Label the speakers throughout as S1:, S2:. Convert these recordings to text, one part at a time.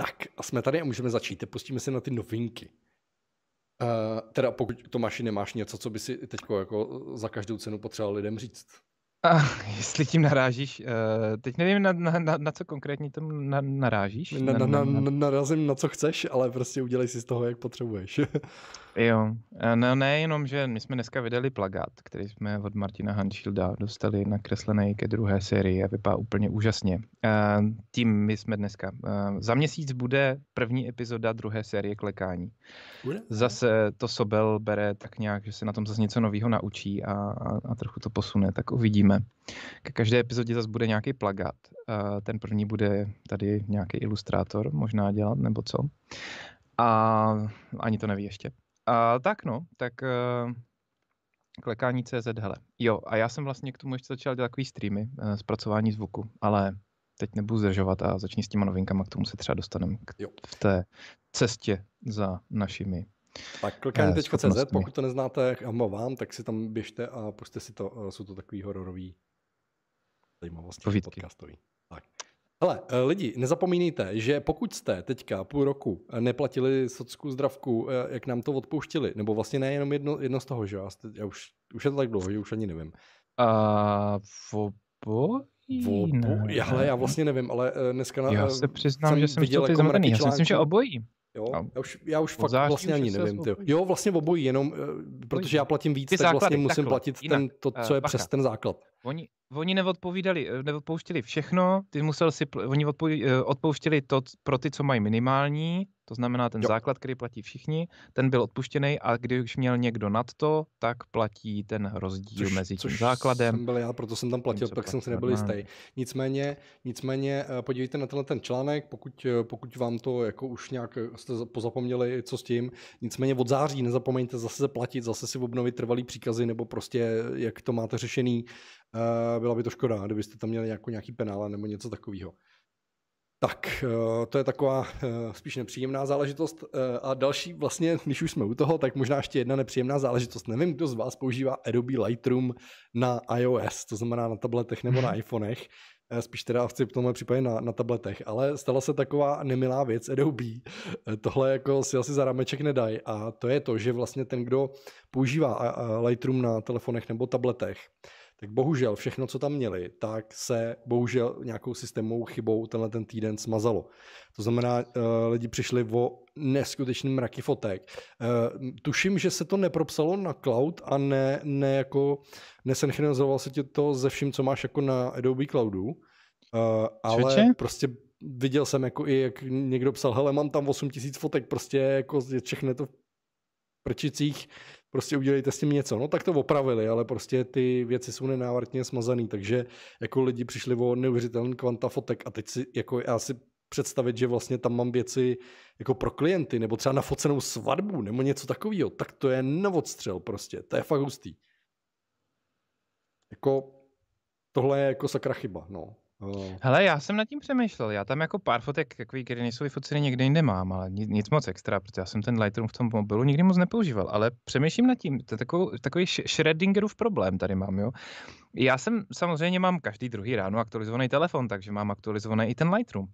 S1: Tak a jsme tady a můžeme začít. Pustíme se na ty novinky. Uh, teda pokud Tomáši nemáš něco, co by si teď jako za každou cenu potřeboval lidem říct.
S2: A jestli tím narážíš, uh, teď nevím, na, na, na, na co konkrétně tomu na, narážíš. Na, na, na, na,
S1: narazím na co chceš, ale prostě udělej si z toho, jak potřebuješ. Jo,
S2: no nejenom, že my jsme dneska vydali plagát, který jsme od Martina Hanšilda dostali nakreslený ke druhé sérii a vypadá úplně úžasně. Tím my jsme dneska. Za měsíc bude první epizoda druhé série Klekání. Zase to Sobel bere tak nějak, že se na tom zase něco nového naučí a, a, a trochu to posune, tak uvidíme. Ke každé epizodě zase bude nějaký plagát. Ten první bude tady nějaký ilustrátor možná dělat, nebo co. A ani to neví ještě. A tak no, tak uh, klekání CZ, hele. Jo, a já jsem vlastně k tomu ještě začal dělat takový streamy, uh, zpracování zvuku, ale teď nebudu zdržovat a začni s těma novinkama, k tomu se třeba dostaneme v té cestě za našimi tak eh, CZ, pokud
S1: to neznáte, amo vám, tak si tam běžte a puste si to, jsou to takový hororový zajímavosti Povídky. podcastový. Hele, eh, lidi, nezapomínejte, že pokud jste teďka půl roku eh, neplatili socku zdravku, eh, jak nám to odpouštili, nebo vlastně nejenom jedno, jedno z toho, že já, já už, už je to tak dlouho, že už ani nevím. A uh, Já Obojí? já vlastně nevím, ale dneska na, já se přiznám, jsem že jsem viděl jako zmatený. Já si myslím, že obojí. Jo, já už, já už fakt vlastně ani nevím. Ty. Jo, vlastně obojí, jenom, protože já platím víc, Ty tak vlastně základy, vlastně musím takhle, platit jinak, ten, to, co je uh, přes ten základ.
S2: Oni, oni neodpovídali, eh, neodpouštěli všechno, ty musel si, oni eh, odpouštěli to pro ty, co mají minimální, to znamená ten jo. základ, který platí všichni, ten byl odpuštěný a když už měl někdo nad to, tak platí ten rozdíl což, mezi tím což základem. Jsem
S1: byl já, proto jsem tam platil, tím, tak jsem si nebyl jistý. Nicméně, nicméně eh, podívejte na tenhle ten článek, pokud, pokud vám to jako už nějak jste pozapomněli, co s tím. Nicméně od září nezapomeňte zase platit, zase si obnovit trvalý příkazy nebo prostě jak to máte řešený byla by to škoda, kdybyste tam měli jako nějaký penále nebo něco takového. Tak, eh, to je taková eh, spíš nepříjemná záležitost. Eh, a další vlastně, když už jsme u toho, tak možná ještě jedna nepříjemná záležitost. Nevím, kdo z vás používá Adobe Lightroom na iOS, to znamená na tabletech nebo na mhm. iPhonech. Spíš teda chci v tomhle případě na, na tabletech, ale stala se taková nemilá věc Adobe. Tohle jako si asi za rameček nedají a to je to, že vlastně ten, kdo používá Lightroom na telefonech nebo tabletech, tak bohužel všechno, co tam měli, tak se bohužel nějakou systémovou chybou tenhle ten týden smazalo. To znamená, eh, lidi přišli o neskutečný mraky fotek. Eh, tuším, že se to nepropsalo na cloud a ne, ne jako, nesynchronizoval se ti to ze vším, co máš jako na Adobe Cloudu, eh, ale Čeče? prostě viděl jsem jako i, jak někdo psal, hele, mám tam 8000 tisíc fotek, prostě jako všechno to v prčicích prostě udělejte s tím něco. No tak to opravili, ale prostě ty věci jsou nenávratně smazaný, takže jako lidi přišli o neuvěřitelný kvanta fotek a teď si, jako já si představit, že vlastně tam mám věci jako pro klienty, nebo třeba na focenou svatbu, nebo něco takového, tak to je novodstřel prostě, to je fakt hustý. Jako tohle je jako sakra chyba, no. No.
S2: Hele, já jsem nad tím přemýšlel. Já tam jako pár fotek, takový, které nejsou vyfoceny, někde jinde mám, ale nic, nic moc extra, protože já jsem ten Lightroom v tom mobilu nikdy moc nepoužíval. Ale přemýšlím nad tím, to je takový, takový Schrödingerův problém tady mám, jo. Já jsem samozřejmě mám každý druhý ráno aktualizovaný telefon, takže mám aktualizovaný i ten Lightroom.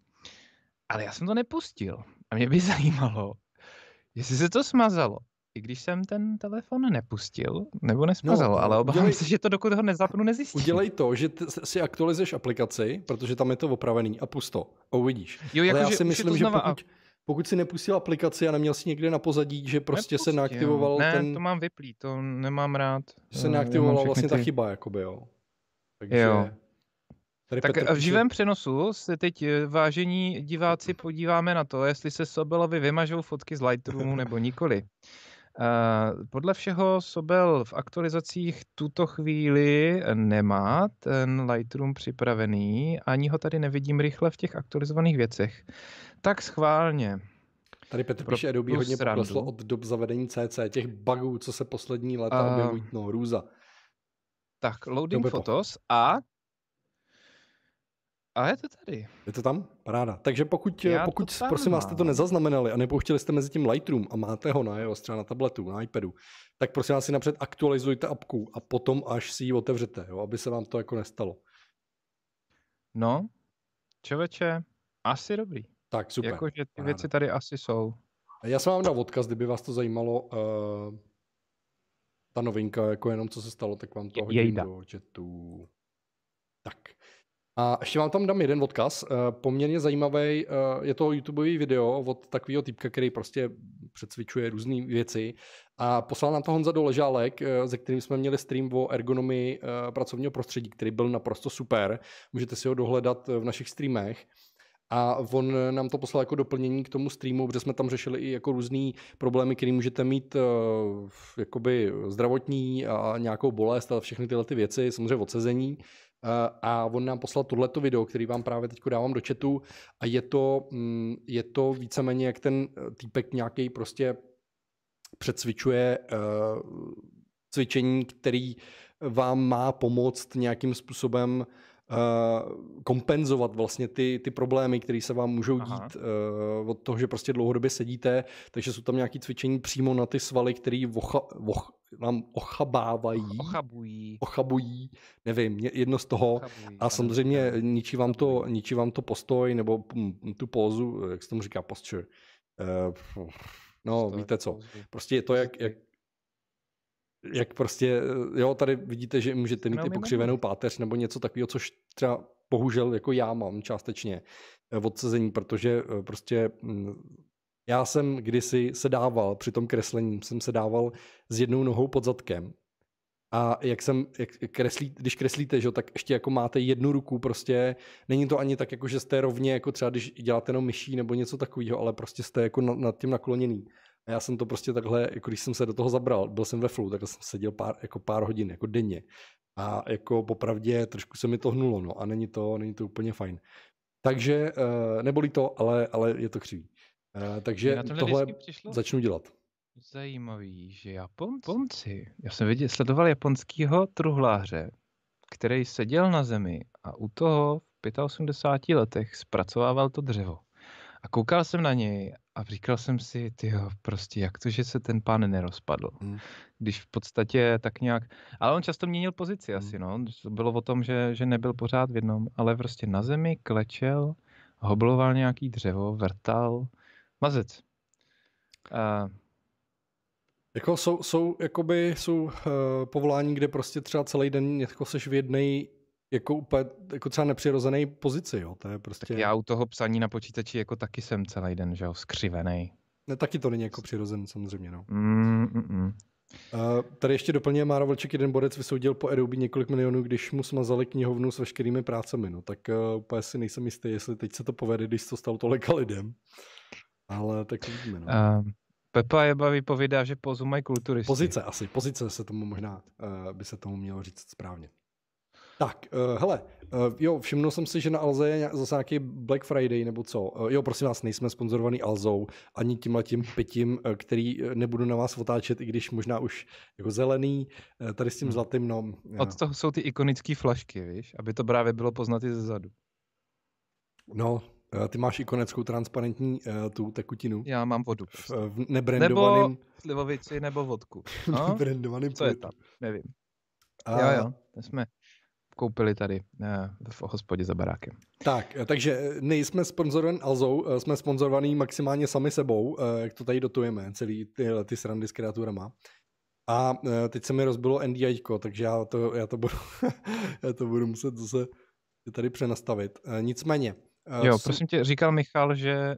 S2: Ale já jsem to nepustil. A mě by zajímalo, jestli se to smazalo i když jsem
S1: ten telefon nepustil,
S2: nebo no, nesmazal, no, ale obávám udělej, se,
S1: že to dokud ho nezapnu, nezjistím. Udělej to, že t- si aktualizuješ aplikaci, protože tam je to opravený a pusto. A uvidíš. Jo, jako ale já že, si myslím, že, že pokud, pokud si nepustil aplikaci a neměl si někde na pozadí, že prostě Nepustím. se neaktivoval ne, ten... Ne, to
S2: mám vyplý, to nemám rád. Že se eh, neaktivovala vlastně ty... ta chyba,
S1: jakoby, jo. Takže... Jo. Tady tak Petr eh, v živém
S2: přenosu se teď, eh, vážení diváci, podíváme na to, jestli se Sobelovi vymažou fotky z Lightroomu nebo nikoli. Eh, podle všeho Sobel v aktualizacích tuto chvíli eh, nemá ten Lightroom připravený, ani ho tady nevidím rychle v těch aktualizovaných věcech. Tak schválně. Tady Petr píše, Adobe hodně srandu. pokleslo od
S1: dob zavedení CC, těch bugů, co se poslední léta uh, objevují, no, růza. Tak, loading Dobře photos po. a a je to tady. Je to tam? Paráda. Takže pokud, eh, pokud tam prosím mám. vás, jste to nezaznamenali a nepouštěli jste mezi tím Lightroom a máte ho na jeho třeba na tabletu, na iPadu, tak prosím vás si napřed aktualizujte apku a potom až si ji otevřete, jo, aby se vám to jako nestalo.
S2: No, člověče, asi dobrý. Tak, super. Jakože ty paráda. věci tady asi jsou.
S1: Já jsem vám dal odkaz, kdyby vás to zajímalo, uh, ta novinka, jako jenom co se stalo, tak vám to hodím Jejda. do chatu. Tak. A ještě vám tam dám jeden odkaz, eh, poměrně zajímavý, eh, je to YouTubeový video od takového typka, který prostě předsvičuje různé věci a poslal nám to Honza Doležálek, ze eh, kterým jsme měli stream o ergonomii pracovního prostředí, který byl naprosto super, můžete si ho dohledat v našich streamech. A on nám to poslal jako doplnění k tomu streamu, protože jsme tam řešili i jako různé problémy, které můžete mít jakoby zdravotní a nějakou bolest a všechny tyhle ty věci, samozřejmě odsezení. Eh, a on nám poslal tohleto video, který vám právě teď dávám do chatu a je to, mm, je to víceméně jak ten eh, týpek nějaký prostě předcvičuje eh, cvičení, který vám má pomoct nějakým způsobem Eh, kompenzovat vlastně ty, ty problémy, které se vám můžou dít Aha. Eh, od toho, že prostě dlouhodobě sedíte, takže jsou tam nějaké cvičení přímo na ty svaly, které ocha, och, nám ochabávají. Ochabují. Ochabují, nevím, jedno z toho. Ochabují, a samozřejmě ničí vám, to, ničí vám to postoj nebo tu pózu, jak se tomu říká, posture. Eh, no, víte co. Prostě je to, jak, jak jak prostě, jo, tady vidíte, že můžete mít no, i pokřivenou páteř nebo něco takového, což třeba bohužel jako já mám částečně eh, v odsezení, protože eh, prostě mm, já jsem kdysi se dával, při tom kreslení jsem se dával s jednou nohou pod zadkem a jak jsem, jak kreslí, když kreslíte, že, tak ještě jako máte jednu ruku prostě, není to ani tak, jako že jste rovně, jako třeba když děláte jenom myší nebo něco takového, ale prostě jste jako nad tím nakloněný já jsem to prostě takhle, jako když jsem se do toho zabral, byl jsem ve flu, tak jsem seděl pár, jako pár hodin, jako denně. A jako popravdě trošku se mi to hnulo, no a není to, není to úplně fajn. Takže uh, eh, nebolí to, ale, ale je to křivý. Uh, takže tohle začnu dělat.
S2: Zajímavý, že Japonci, já jsem viděl, sledoval japonského truhláře, který seděl na zemi a u toho v 85 letech zpracovával to dřevo. A koukal jsem na něj a říkal jsem si, ty prostě jak to, že se ten pán nerozpadl. Hmm. Když v podstatě tak nějak, ale on často měnil pozici hmm. asi, no. to Bylo o tom, že, že nebyl pořád v jednom, ale prostě na zemi klečel, hobloval nějaký dřevo,
S1: vrtal, mazec. A... Jako jsou, jsou, jakoby, jsou uh, eh, povolání, kde prostě třeba celý den jako seš v jednej jako úplně, jako třeba nepřirozený pozici, jo, to je prostě... Tak já
S2: u toho psaní na počítači jako taky jsem celý den, že jo, skřivený.
S1: Ne, taky to není jako přirozen, samozřejmě, no.
S2: Mm, mm, mm.
S1: Uh, tady ještě doplně Mára Volček, jeden borec vysoudil po Adobe několik milionů, když mu smazali knihovnu s veškerými prácemi. No tak uh, úplně si nejsem jistý, jestli teď se to povede, když to stalo tolika lidem. Ale tak vidíme. No. Uh, Pepa baví povídá, že pozumají kulturisti. Pozice asi, pozice se tomu možná, uh, by se tomu mělo říct správně. Tak, uh, hele, uh, jo, všiml jsem si, že na Alze je zase nějaký Black Friday nebo co. Uh, jo, prosím vás, nejsme sponzorovaný Alzou, ani tímhle tím pitím, uh, který nebudu na vás otáčet, i když možná už jako zelený, uh, tady s tím hmm. zlatým, no. Od toho jsou ty ikonické flašky, víš, aby to právě bylo poznat i zezadu. No, ty máš ikoneckou transparentní uh, tu tekutinu. Já mám vodu. V, prostě. v nebrandovaným... Nebo
S2: slivovici, nebo vodku.
S1: No, nebrandovaným Co je tam? Nevím.
S2: A... Jo, jo, jsme koupili tady eh, v hospodě za barákem.
S1: Tak, eh, takže nejsme eh, sponzorovaný Alzou, jsme sponzorovaný maximálně sami sebou, jak to tady dotujeme, celý ty, ty srandy s kreaturama. A teď se mi rozbilo NDIčko, takže já to, já to, budu, já to budu muset zase tady přenastavit. Nicméně, Jo, prosím
S2: tě, říkal Michal, že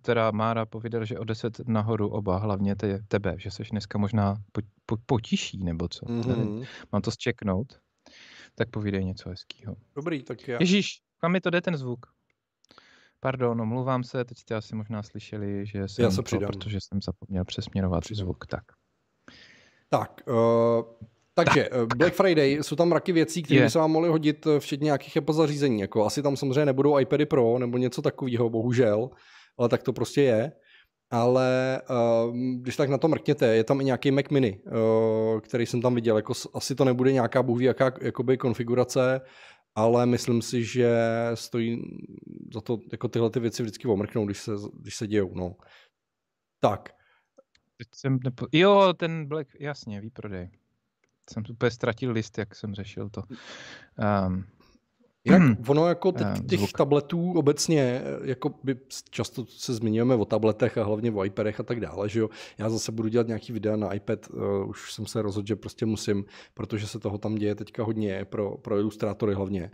S2: teda Mára povídal, že o 10 nahoru oba, hlavně te, tebe, že seš dneska možná po, po, potiší nebo co. Mm-hmm. Mám to zčeknout. Tak povídej něco hezkého. Dobrý, tak já. Ježíš, kam mi to jde ten zvuk? Pardon, omlouvám se, teď jste asi možná slyšeli, že jsem já se to, protože jsem zapomněl přesměrovat přidám. zvuk. Tak,
S1: tak uh, takže tak. Eh, Black Friday, jsou tam raky věcí, které by se vám mohly hodit, eh, včetně nějakých Apple zařízení. Jako asi tam samozřejmě nebudou iPady Pro nebo něco takového, bohužel, ale tak to prostě je ale uh, když tak na to mrkněte, je tam i nějaký Mac Mini, uh, který jsem tam viděl. Jako, asi to nebude nějaká bůhví jaká jakoby konfigurace, ale myslím si, že stojí za to jako tyhle ty věci vždycky omrknou, když se, když se dějou. No. Tak.
S2: jsem nepo... Jo, ten Black, jasně, výprodej. Jsem úplně ztratil list, jak jsem řešil to.
S1: Um, jak hmm. ono jako teď eh, těch Zvuk. tabletů obecně, eh, jako by často se zmiňujeme o tabletech a hlavně o iPadech a tak dále, že jo. Já zase budu dělat nějaký videa na iPad, uh, už jsem se rozhodl, že prostě musím, protože se toho tam děje teďka hodně pro, pro ilustrátory hlavně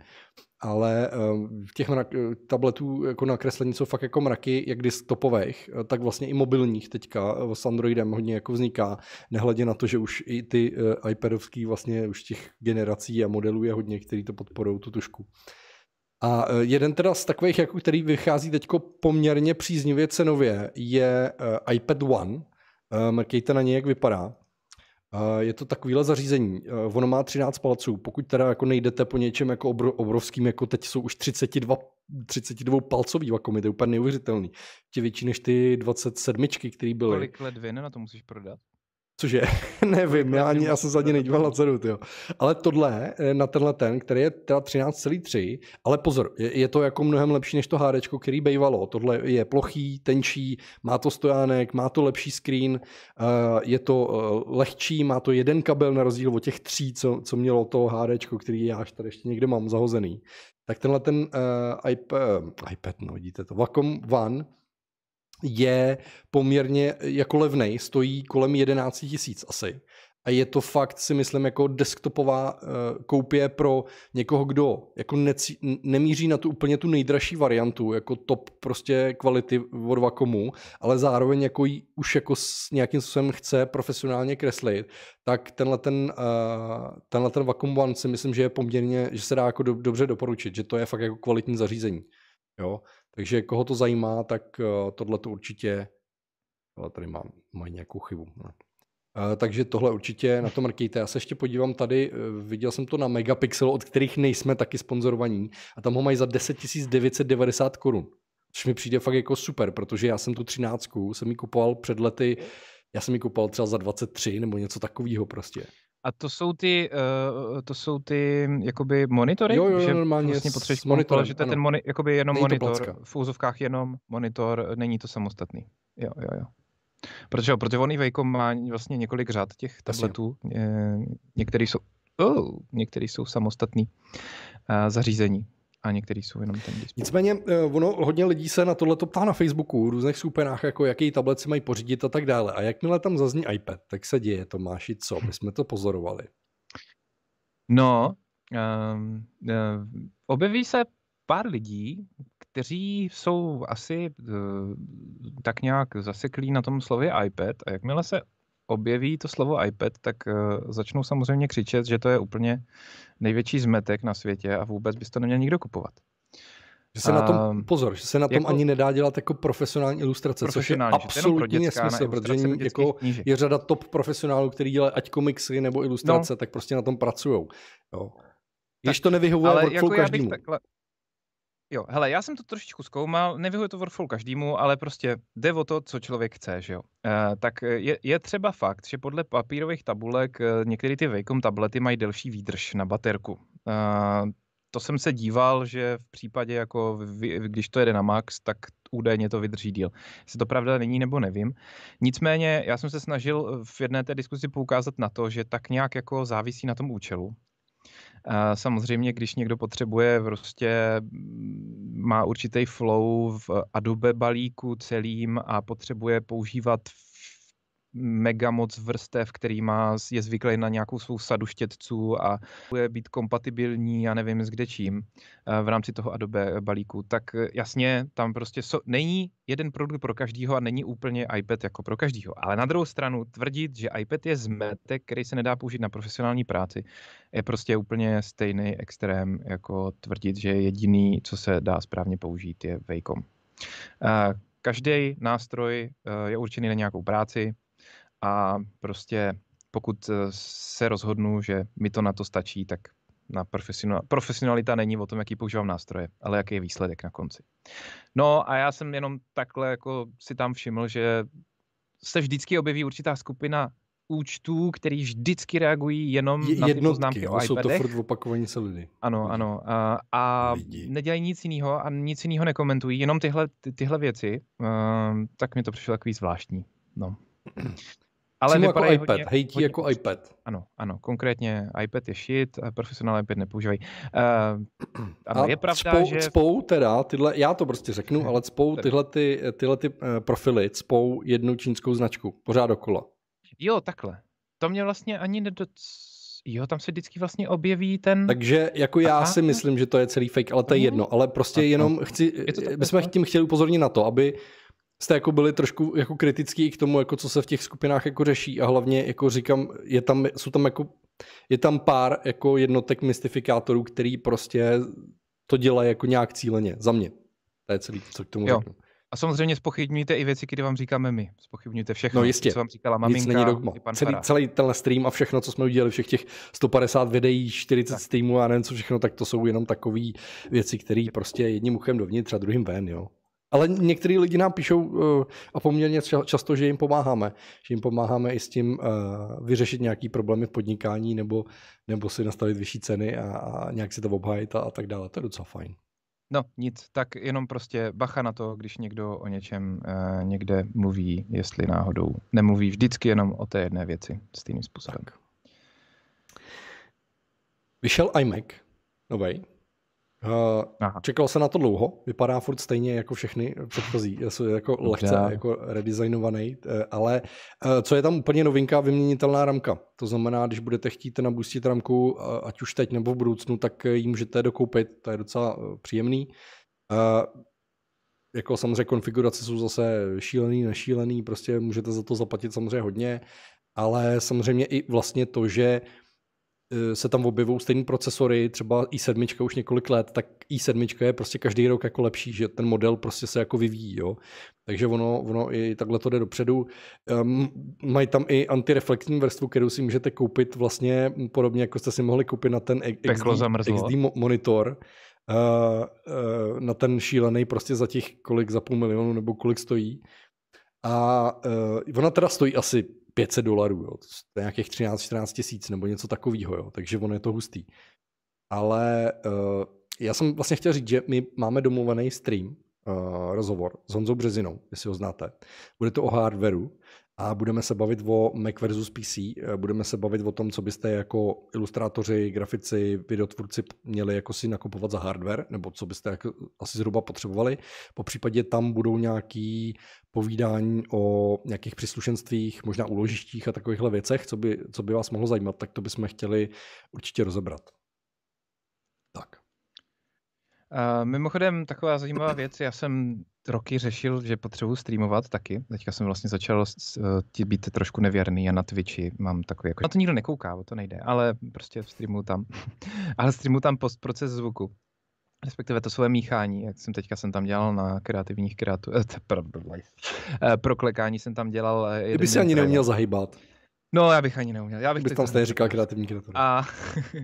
S1: ale eh, těch mrak, tabletů jako nakreslení jsou fakt jako mraky, jak desktopových, eh, tak vlastně i mobilních teďka eh, s Androidem hodně jako vzniká, nehledě na to, že už i ty iPadovský vlastně už těch generací a modelů je hodně, který to podporují tu tušku. A jeden teda z takových, jako který vychází teď poměrně příznivě cenově, je iPad One. Mrkejte na něj, jak vypadá. Je to takovýhle zařízení. Ono má 13 palců. Pokud teda jako nejdete po něčem jako obrovským, jako teď jsou už 32, 32 palcový vakomy, to je úplně neuvěřitelný. Tě větší než ty 27, které byly. Kolik
S2: ledvin na to musíš prodat?
S1: Což je, nevím, já, ani, já jsem se ani nedíval na cenu, tyjo. Ale tohle, na tenhle ten, který je teda 13,3, ale pozor, je, je, to jako mnohem lepší než to HD, který bývalo. Tohle je plochý, tenčí, má to stojánek, má to lepší screen, eh, je to eh, lehčí, má to jeden kabel na rozdíl od těch tří, co, co mělo to HD, který já tady ještě někde mám zahozený. Tak tenhle ten uh, eh, iPad, iPad, no vidíte to, Wacom One, je poměrně eh, jako levný, stojí kolem 11 tisíc asi. A je to fakt, si myslím, jako desktopová eh, koupě pro někoho, kdo jako necí, nemíří na tu úplně tu nejdražší variantu, jako top prostě kvality od komu, ale zároveň jako ji už jako s nějakým způsobem chce profesionálně kreslit, tak tenhle ten, eh, tenhle ten Vacuum One si myslím, že je poměrně, že se dá jako dobře doporučit, že to je fakt jako kvalitní zařízení. Jo? Takže koho to zajímá, tak eh, tohle to určitě, ale tady mám, mají nějakou chybu. Ne? Eh, takže tohle určitě na to mrkejte. Já se ještě podívám tady, eh, viděl jsem to na Megapixelu, od kterých nejsme taky sponzorovaní a tam ho mají za 10 990 korun. Což mi přijde fakt jako super, protože já jsem tu třináctku, jsem ji kupoval před lety, já jsem ji kupoval třeba za 23 nebo něco takového prostě.
S2: A to jsou ty, uh, to jsou ty mm, jakoby monitory? Jo, jo, že normálně vlastně potřebuješ monitor, že to je ten moni, jakoby jenom není monitor, v úzovkách jenom monitor, není to samostatný. Jo, jo, jo. Protože, protože on i Vejko má vlastně několik řád těch tabletů. Vlastně. Některý jsou, oh, některý jsou samostatný uh, zařízení a některý jsou jenom ten display.
S1: Nicméně eh, ono, hodně lidí se na tohle ptá na Facebooku, v různých skupinách, jako jaký tablet si mají pořídit a tak dále. A jakmile tam zazní iPad, tak se děje, Tomáši, co? My jsme to pozorovali.
S2: No, um, um, objeví se pár lidí, kteří jsou asi uh, tak nějak zaseklí na tom slově iPad a jakmile se objeví to slovo iPad, tak uh, začnou samozřejmě křičet, že to je úplně největší zmetek na světě a
S1: vůbec by to neměl nikdo kupovat.
S2: Že se na tom, ehm,
S1: pozor, že se na tom jako, ani nedá dělat jako profesionální ilustrace, profesionální, což je absolutní nesmysl, protože jako je řada top profesionálů, který dělají ať komiksy nebo ilustrace, no. tak prostě na tom pracují. Když to nevyhovuje ale jako já bych Takhle,
S2: Jo, hele, já jsem to trošičku zkoumal, nevyhuje to workflow každému, ale prostě jde o to, co člověk chce, že jo. E, tak eh, je, je třeba fakt, že podle papírových tabulek eh, některé ty Wacom tablety mají delší výdrž na baterku. E, to jsem se díval, že v případě, jako když to jede na max, tak údajně to vydrží díl. Jestli to pravda není nebo nevím. Nicméně já jsem se snažil v jedné té diskuzi poukázat na to, že tak nějak jako závisí na tom účelu. Samozřejmě, když někdo potřebuje, prostě mm, má určitý flow v Adobe balíku celým a potřebuje používat mega moc vrstev, který má, je zvyklý na nějakou svou sadu štětců a bude být kompatibilní, já nevím s kdečím eh, v rámci toho Adobe balíku, tak eh, jasně, tam prostě so, není jeden produkt pro každýho a není úplně iPad jako pro každýho. Ale na druhou stranu tvrdit, že iPad je zmetek, který se nedá použít na profesionální práci, je prostě úplně stejný extrém, jako tvrdit, že jediný, co se dá správně použít, je Wacom. Eh, Každý nástroj je určený na nějakou práci, a prostě pokud eh, se rozhodnu, že mi to na to stačí, tak na profesionalita. profesionalita není o tom, jaký používám nástroje, ale jaký je výsledek na konci. No a já jsem jenom takhle jako si tam všiml, že se vždycky objeví určitá skupina účtů, který vždycky reagují jenom je, na ty jednotky, poznámky o jsou iPadech. to furt
S1: opakovaní se lidi. Ano, ano.
S2: A, a nedělají nic jiného a nic jiného nekomentují, jenom tyhle, ty, tyhle věci. Uh, tak mi to přišlo takový zvláštní. No. Ale Přímo jako iPad, hodně, hejtí hodně, jako iPad. Ano, ano, konkrétně iPad je shit, profesionální iPad nepoužívají. Uh,
S1: ano, a je pravda, cpou, že... Cpou teda, tyhle, já to prostě řeknu, ale cpou tyhle, ty, tyhle ty eh, profily, cpou jednu čínskou značku, pořád dokola.
S2: Jo, takhle. To mě vlastně ani nedoc... Jo, tam se vždycky vlastně objeví ten...
S1: Takže jako já Aha. si myslím, že to je celý fake, ale to je mhm. jedno. Ale prostě Aha. jenom chci, je to eh, tak, my jsme tím chtěli upozornit na to, aby jste jako byli trošku jako kritický i k tomu, jako co se v těch skupinách jako řeší a hlavně, jako říkám, je tam, jsou tam jako, je tam pár jako jednotek mystifikátorů, který prostě to dělají jako nějak cíleně, za mě. To je celý, co k tomu jo. řeknu.
S2: A samozřejmě spochybňujte i věci, které vám říkáme my. Spochybňujte všechno, no jistě. co vám říkala maminka. Nic není dogma. I pan celý, celý
S1: tenhle stream a všechno, co jsme udělali, všech těch 150 videí, 40 tak. streamů a nevím co všechno, tak to jsou jenom takové věci, které prostě jedním uchem dovnitř a druhým ven, jo. Ale některý lidi nám píšou uh, a poměrně často, že jim pomáháme. Že jim pomáháme i s tím uh, vyřešit nějaký problémy v podnikání nebo, nebo si nastavit vyšší ceny a, a nějak si to obhájit a, a tak dále. To je docela fajn.
S2: No nic, tak jenom prostě bacha na to, když někdo o něčem eh, někde mluví, jestli náhodou nemluví vždycky jenom o té jedné věci stejným
S1: způsobem. Tak. Vyšel iMac, novej, Eh, Aha. čekal se na to dlouho, vypadá furt stejně jako všechny předchozí, je jako Dobře. lehce jako redesignovaný, eh, ale eh, co je tam úplně novinka, vyměnitelná ramka. To znamená, když budete chtít nabustit ramku, ať už teď nebo v budoucnu, tak ji můžete dokoupit, to je docela příjemný. jako samozřejmě konfigurace jsou zase šílený, nešílený, prostě můžete za to zaplatit samozřejmě hodně, ale samozřejmě i vlastně to, že uh, Eh, se tam objevují stejný procesory, třeba i7 už několik let, tak i7 je prostě každý rok jako lepší, že ten model prostě se jako vyvíjí, jo. Takže ono, ono i takhle to jde dopředu. Um, mají tam i antireflexní vrstvu, kterou si můžete koupit vlastně podobně, jako jste si mohli koupit na ten XD, XD monitor, uh, uh, na ten šílený prostě za těch kolik, za půl milionu nebo kolik stojí. A uh, ona teda stojí asi 500 dolarů, jo. to je nějakých 13-14 tisíc nebo něco takového, jo. takže ono je to hustý. Ale uh, já jsem vlastně chtěl říct, že my máme domluvený stream, uh, rozhovor s Honzou Březinou, jestli ho znáte. Bude to o hardwareu a budeme se bavit o Mac versus PC, eh, budeme se bavit o tom, co byste jako ilustrátoři, grafici, videotvůrci měli jako si nakupovat za hardware, nebo co byste jako asi zhruba potřebovali. Po případě tam budou nějaký povídání o nějakých příslušenstvích, možná úložištích a takovýchhle věcech, co by, co by vás mohlo zajímat, tak to bychom chtěli určitě rozebrat.
S2: Uh, mimochodem, taková zajímavá věc, já jsem
S1: roky řešil, že
S2: potřebuji streamovat taky. Teďka jsem vlastně začal uh, být trošku nevěrný a na Twitchi mám takový jako... Na to nikdo nekouká, o to nejde, ale prostě streamuju tam. ale streamuju tam postproces zvuku. Respektive to svoje míchání, jak jsem teďka jsem tam dělal na kreativních kreatů, eh, pro, proklekání jsem tam dělal. Kdyby eh, si ani neměl zahýbat. No, já bych ani
S1: neuměl. Já bych Bys tam stejně říkal kreativní kreativní.
S2: A,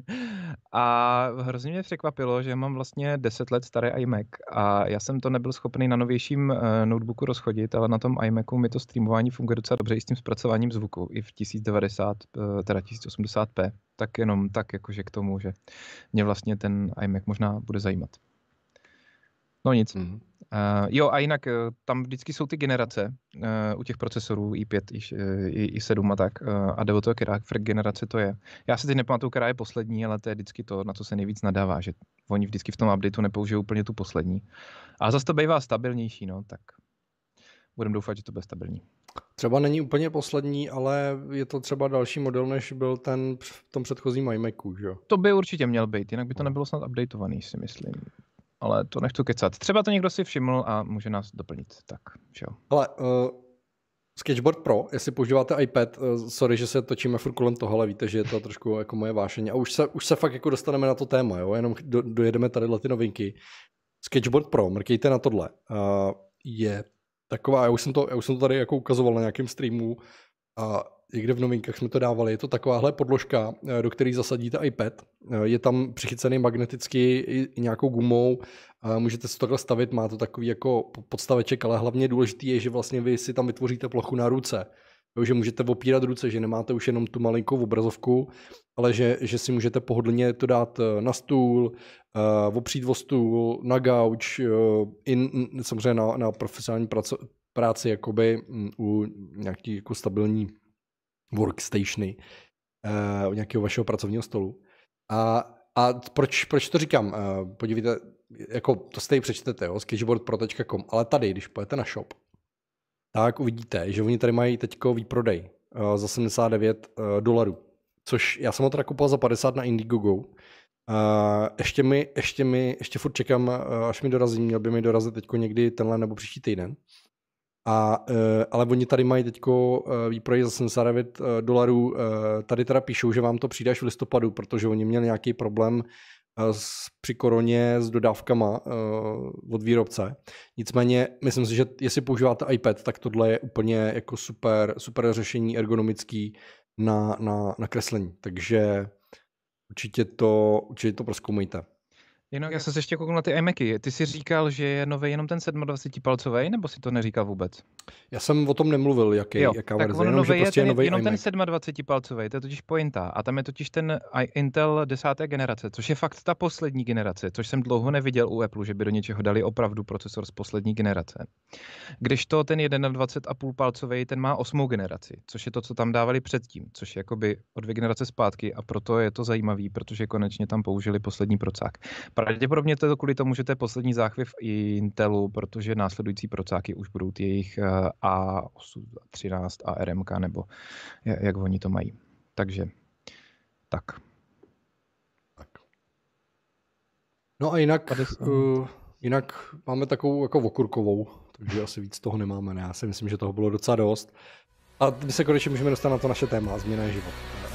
S2: a hrozně mě překvapilo, že mám vlastně 10 let starý iMac a já jsem to nebyl schopný na novějším eh, notebooku rozchodit, ale na tom iMacu mi to streamování funguje docela dobře i s tím zpracováním zvuku, i v 1090, eh, teda 1080p. Tak jenom tak, jakože k tomu, že mě vlastně ten iMac možná bude zajímat. No nic. Mm-hmm. Uh, jo, a jinak uh, tam vždycky jsou ty generace uh, u těch procesorů i5, i, i7 a tak, uh, a jde o to, která generace to je. Já si teď nepamatuju, která je poslední, ale to je vždycky to, na co se nejvíc nadává, že oni vždycky v tom updateu nepoužijou úplně tu poslední. A zase to bývá stabilnější, no, tak
S1: budeme doufat, že to bude stabilní. Třeba není úplně poslední, ale je to třeba další model, než byl ten v tom předchozím iMacu, že jo?
S2: To by určitě měl být, jinak by to no. nebylo snad updateovaný, si myslím ale to nechci kecat. Třeba to někdo si všiml a může nás doplnit. Tak, jo.
S1: Ale uh, Sketchboard Pro, jestli používáte iPad, uh, sorry, že se točíme furt kolem toho, ale víte, že je to trošku jako moje vášení. A už se, už se fakt jako dostaneme na to téma, jo? jenom do, dojedeme tady ty novinky. Sketchboard Pro, mrkejte na tohle, uh, je taková, já už, jsem to, já už jsem to tady jako ukazoval na nějakém streamu, a někde v novinkách jsme to dávali, je to takováhle podložka, eh, do které zasadíte iPad, eh, je tam přichycený magneticky i nějakou gumou, můžete si takhle stavit, má to takový jako podstaveček, ale hlavně důležitý je, že vlastně vy si tam vytvoříte plochu na ruce, že můžete opírat ruce, že nemáte už jenom tu malinkou obrazovku, ale že, že si můžete pohodlně to dát eh, na stůl, opřít o stůl, na gauč, i samozřejmě na, na profesionální práci jakoby mm, u nějaký jako stabilní workstationy, eh, u nějakého vašeho pracovního stolu. A, a proč, proč to říkám? Eh, podívejte, jako to stejně přečtete, jo, sketchboardpro.com, ale tady, když pojete na shop, tak uvidíte, že oni tady mají teďko výprodej eh, za 79 dolarů. Což já jsem ho teda kupoval za 50 na Indiegogo. ještě mi, ještě mi, ještě furt čekám, až mi dorazí, měl by mi dorazit teď někdy tenhle nebo příští týden. A, eh, ale oni tady mají teďko eh, výprodej za 79 eh, dolarů. Tady teda píšou, že vám to přijde až v listopadu, protože oni měli nějaký problém s, při koroně s dodávkama od výrobce. Nicméně, myslím si, že jestli používáte iPad, tak tohle je úplně jako super, super řešení ergonomický na, na, na kreslení. Takže určitě to, určitě to proskoumejte.
S2: Jinak já jsem se ještě koukal na ty iMacy. Ty jsi říkal, že je nový jenom ten 27-palcový, nebo si to neříkal
S1: vůbec? Já jsem o tom nemluvil, jaký, jo, jaká verze, jenom, nový že prostě je, ten, jenom iMac.
S2: ten 27-palcový, to je totiž pointa. A tam je totiž ten Intel 10. generace, což je fakt ta poslední generace, což jsem dlouho neviděl u Apple, že by do něčeho dali opravdu procesor z poslední generace. Když to ten 21,5 palcový, ten má 8. generaci, což je to, co tam dávali předtím, což je jakoby o dvě generace zpátky a proto je to zajímavý, protože konečně tam použili poslední procák. Pravděpodobně to je to kvůli tomu, že to je poslední záchvěv Intelu, protože následující procáky už budou ty jejich A13, eh, ARMK, nebo jak oni to mají. Takže tak.
S1: tak. No a jinak, uh, jinak máme takovou jako okurkovou, takže asi víc toho nemáme. Ne? Já si myslím, že toho bylo docela dost. A my se konečně můžeme dostat na to naše téma, změna života.